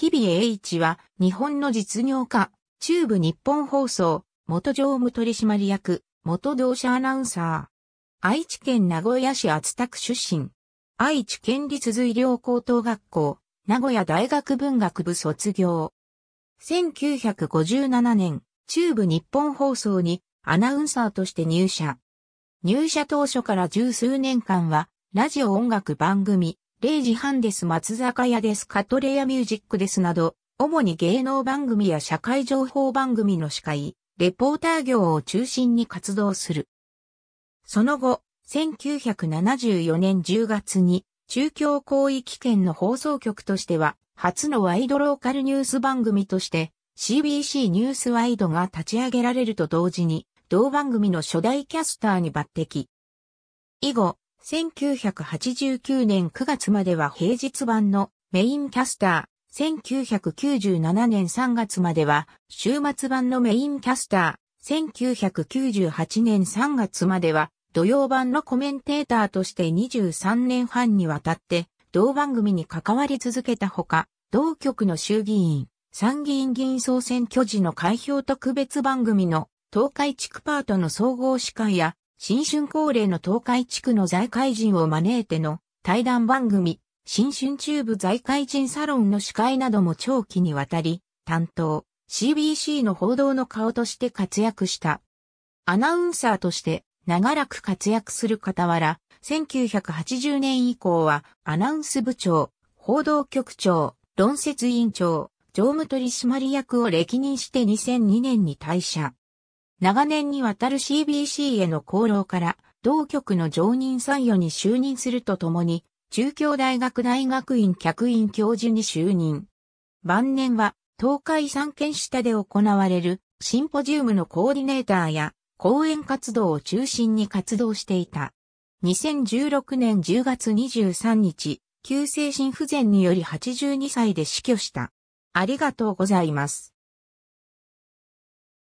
日比栄一は日本の実業家、中部日本放送、元常務取締役、元同社アナウンサー。愛知県名古屋市厚田区出身。愛知県立随良高等学校、名古屋大学文学部卒業。1957年、中部日本放送にアナウンサーとして入社。入社当初から十数年間は、ラジオ音楽番組、0時半です松坂屋ですカトレアミュージックですなど、主に芸能番組や社会情報番組の司会、レポーター業を中心に活動する。その後、1974年10月に中京広域圏の放送局としては初のワイドローカルニュース番組として CBC ニュースワイドが立ち上げられると同時に同番組の初代キャスターに抜擢。以後、1989年9月までは平日版のメインキャスター。1997年3月までは週末版のメインキャスター。1998年3月までは土曜版のコメンテーターとして23年半にわたって同番組に関わり続けたほか、同局の衆議院、参議院議員総選挙時の開票特別番組の東海地区パートの総合司会や新春恒例の東海地区の財界人を招いての対談番組、新春中部財界人サロンの司会なども長期にわたり、担当、CBC の報道の顔として活躍した。アナウンサーとして長らく活躍する傍ら、1980年以降はアナウンス部長、報道局長、論説委員長、常務取締役を歴任して2002年に退社。長年にわたる CBC への功労から、同局の常任参与に就任するとともに、中京大学大学院客員教授に就任。晩年は、東海三県下で行われるシンポジウムのコーディネーターや講演活動を中心に活動していた。2016年10月23日、急性心不全により82歳で死去した。ありがとうございます。